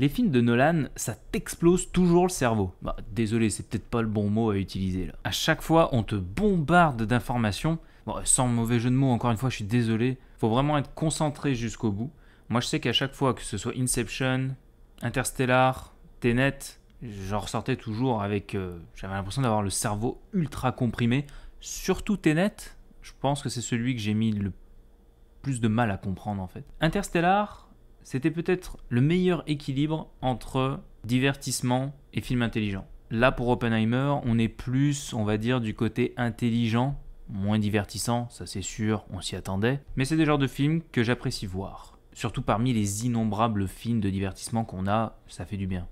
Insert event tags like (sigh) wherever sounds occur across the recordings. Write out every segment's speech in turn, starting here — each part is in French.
Les films de Nolan, ça t'explose toujours le cerveau. Bah, désolé, c'est peut-être pas le bon mot à utiliser là. À chaque fois, on te bombarde d'informations. sans mauvais jeu de mots, encore une fois, je suis désolé. Faut vraiment être concentré jusqu'au bout. Moi, je sais qu'à chaque fois, que ce soit Inception, Interstellar, Tenet, j'en ressortais toujours avec. Euh, j'avais l'impression d'avoir le cerveau ultra comprimé. Surtout Tenet, je pense que c'est celui que j'ai mis le plus de mal à comprendre en fait. Interstellar, c'était peut-être le meilleur équilibre entre divertissement et film intelligent. Là, pour Oppenheimer, on est plus, on va dire, du côté intelligent, moins divertissant, ça c'est sûr, on s'y attendait, mais c'est des genres de films que j'apprécie voir. Surtout parmi les innombrables films de divertissement qu'on a, ça fait du bien.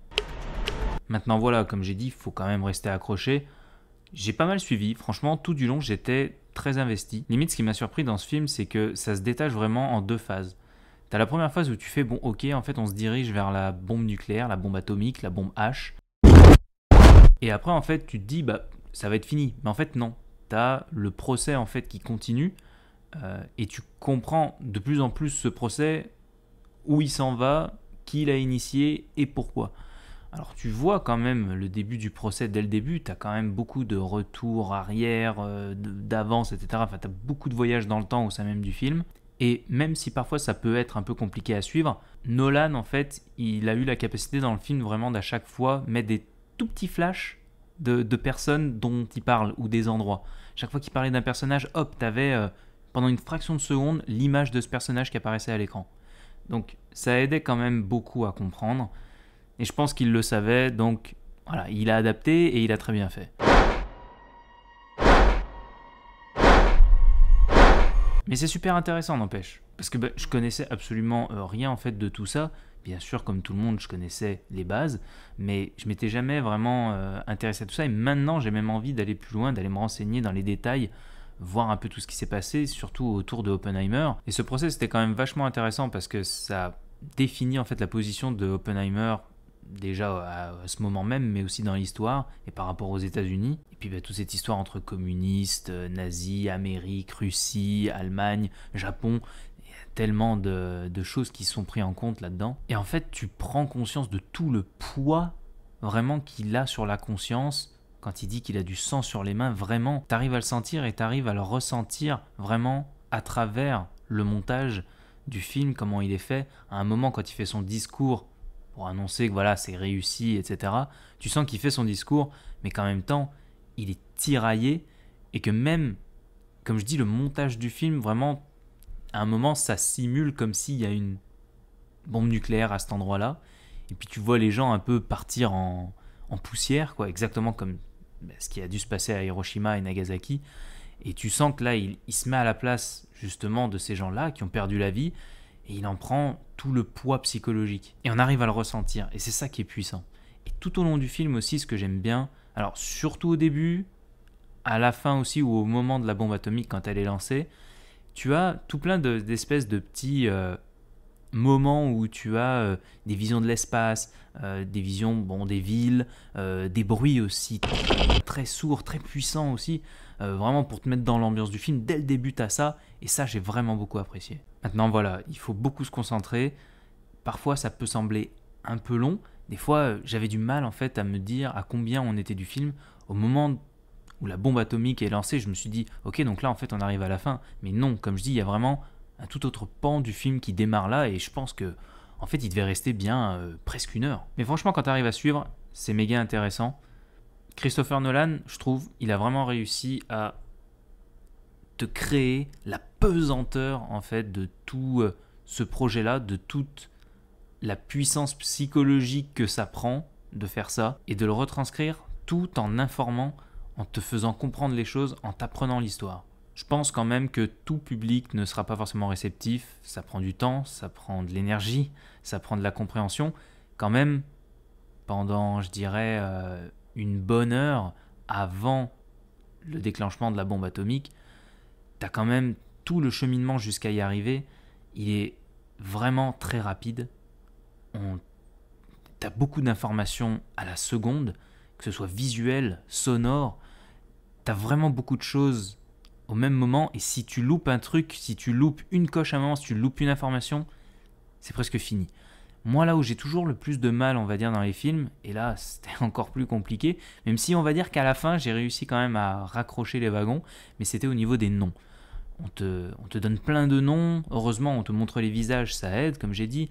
Maintenant voilà, comme j'ai dit, il faut quand même rester accroché. J'ai pas mal suivi, franchement, tout du long j'étais très investi. Limite, ce qui m'a surpris dans ce film, c'est que ça se détache vraiment en deux phases. T'as la première phase où tu fais bon ok en fait on se dirige vers la bombe nucléaire, la bombe atomique, la bombe H. Et après en fait tu te dis bah ça va être fini. Mais en fait non. Tu as le procès en fait qui continue euh, et tu comprends de plus en plus ce procès, où il s'en va, qui l'a initié et pourquoi. Alors tu vois quand même le début du procès dès le début, tu as quand même beaucoup de retours arrière, euh, d'avance, etc. Enfin, tu as beaucoup de voyages dans le temps au sein même du film. Et même si parfois ça peut être un peu compliqué à suivre, Nolan, en fait, il a eu la capacité dans le film vraiment d'à chaque fois mettre des tout petits flashs de, personnes dont il parle ou des endroits. Chaque fois qu'il parlait d'un personnage, hop, t'avais euh, pendant une fraction de seconde l'image de ce personnage qui apparaissait à l'écran. Donc ça aidait quand même beaucoup à comprendre. Et je pense qu'il le savait, donc voilà, il a adapté et il a très bien fait. Mais c'est super intéressant, n'empêche. Parce que bah, je connaissais absolument euh, rien en fait de tout ça. Bien sûr, comme tout le monde, je connaissais les bases, mais je m'étais jamais vraiment euh, intéressé à tout ça. Et maintenant, j'ai même envie d'aller plus loin, d'aller me renseigner dans les détails, voir un peu tout ce qui s'est passé, surtout autour de Oppenheimer. Et ce procès, c'était quand même vachement intéressant parce que ça définit en fait la position de Oppenheimer déjà à, ce moment même, mais aussi dans l'histoire et par rapport aux États-Unis. Et puis bah, toute cette histoire entre communistes, euh, nazis, Amérique, Russie, Allemagne, Japon, il y a tellement de, choses qui sont prises en compte là-dedans. Et en fait, tu prends conscience de tout le poids vraiment qu'il a sur la conscience quand il dit qu'il a du sang sur les mains, vraiment, t'arrives à le sentir et t'arrives à le ressentir vraiment à travers le montage du film, comment il est fait. À un moment, quand il fait son discours pour annoncer que voilà, c'est réussi, etc. Tu sens qu'il fait son discours, mais qu'en même temps, il est tiraillé et que même, comme je dis, le montage du film, vraiment, à un moment, ça simule comme s'il y a une bombe nucléaire à cet endroit-là. Et puis tu vois les gens un peu partir en, en poussière, quoi, exactement comme bah, ce qui a dû se passer à Hiroshima et Nagasaki. Et tu sens que là, il se met à la place justement de ces gens-là qui ont perdu la vie et il en prend tout le poids psychologique. Et on arrive à le ressentir, et c'est ça qui est puissant. Et tout au long du film aussi, ce que j'aime bien, alors surtout au début, à la fin aussi, ou au moment de la bombe atomique quand elle est lancée, tu as tout plein d'espèces de, petits euh, moment où tu as euh, des visions de l'espace, euh, des visions bon, des villes, euh, des bruits aussi très sourds, très puissants aussi, vraiment pour te mettre dans l'ambiance du film. Dès le début, tu as ça, et ça, j'ai vraiment beaucoup apprécié. Maintenant, voilà, il faut beaucoup se concentrer. Parfois, ça peut sembler un peu long. Des fois, j'avais du mal en fait à me dire à combien on était du film au moment où la bombe atomique est lancée. Je me suis dit, ok, donc là, en fait, on arrive à la fin. Mais non, comme je dis, il y a vraiment un tout autre pan du film qui démarre là et je pense que en fait il devait rester bien euh, presque une heure. Mais franchement quand tu arrives à suivre, c'est méga intéressant. Christopher Nolan, je trouve, il a vraiment réussi à te créer la pesanteur en fait de tout euh, ce projet-là, de toute la puissance psychologique que ça prend de faire ça et de le retranscrire tout en informant, en te faisant comprendre les choses, en t'apprenant l'histoire. Je pense quand même que tout public ne sera pas forcément réceptif. Ça prend du temps, ça prend de l'énergie, ça prend de la compréhension. Quand même, pendant, je dirais, euh, une bonne heure avant le déclenchement de la bombe atomique, tu as quand même tout le cheminement jusqu'à y arriver. Il est vraiment très rapide. On... as beaucoup d'informations à la seconde, que ce soit visuel, sonore. as vraiment beaucoup de choses au même moment. Et si tu loupes un truc, si tu loupes une coche à un moment, si tu loupes une information, c'est presque fini. Moi, là où j'ai toujours le plus de mal, on va dire, dans les films, et là, c'était (laughs) encore plus compliqué, même si on va dire qu'à la fin, j'ai réussi quand même à raccrocher les wagons, mais c'était au niveau des noms. On te, on te donne plein de noms, heureusement, on te montre les visages, ça aide, comme j'ai dit,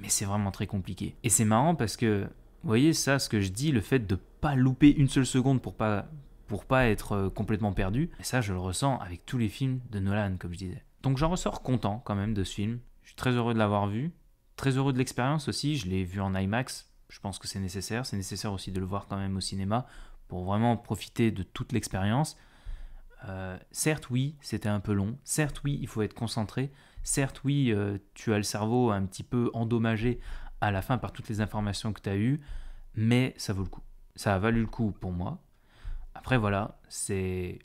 mais c'est vraiment très compliqué. Et c'est marrant parce que, vous voyez, ça, ce que je dis, le fait de pas louper une seule seconde pour pas pour pas être euh, complètement perdu. Et ça, je le ressens avec tous les films de Nolan, comme je disais. Donc j'en ressors content quand même de ce film. Je suis très heureux de l'avoir vu. Très heureux de l'expérience aussi. Je l'ai vu en IMAX. Je pense que c'est nécessaire. C'est nécessaire aussi de le voir quand même au cinéma pour vraiment profiter de toute l'expérience. Euh, certes, oui, c'était un peu long. Certes, oui, il faut être concentré. Certes, oui, euh, tu as le cerveau un petit peu endommagé à la fin par toutes les informations que tu as eues, mais ça vaut le coup. Ça a valu le coup pour moi. Après voilà, c'est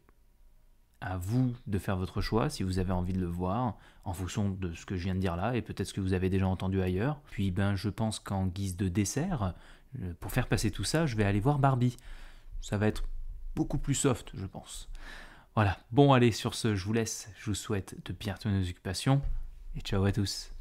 à vous de faire votre choix si vous avez envie de le voir en fonction de ce que je viens de dire là et peut-être ce que vous avez déjà entendu ailleurs. Puis ben je pense qu'en guise de dessert, euh, pour faire passer tout ça, je vais aller voir Barbie. Ça va être beaucoup plus soft, je pense. Voilà. Bon allez, sur ce, je vous laisse. Je vous souhaite de bien tenir occupations et ciao à tous.